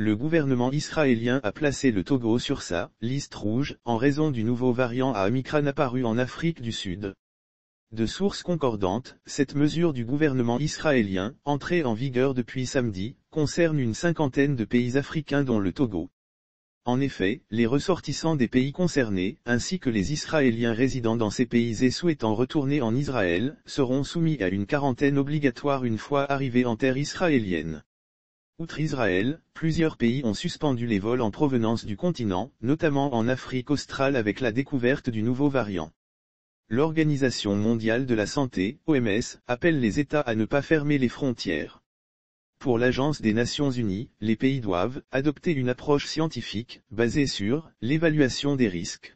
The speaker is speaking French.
le gouvernement israélien a placé le Togo sur sa liste rouge en raison du nouveau variant à Omicron apparu en Afrique du Sud. De sources concordantes, cette mesure du gouvernement israélien, entrée en vigueur depuis samedi, concerne une cinquantaine de pays africains dont le Togo. En effet, les ressortissants des pays concernés, ainsi que les Israéliens résidant dans ces pays et souhaitant retourner en Israël, seront soumis à une quarantaine obligatoire une fois arrivés en terre israélienne. Outre Israël, plusieurs pays ont suspendu les vols en provenance du continent, notamment en Afrique australe avec la découverte du nouveau variant. L'Organisation mondiale de la santé, OMS, appelle les États à ne pas fermer les frontières. Pour l'Agence des Nations Unies, les pays doivent adopter une approche scientifique, basée sur l'évaluation des risques.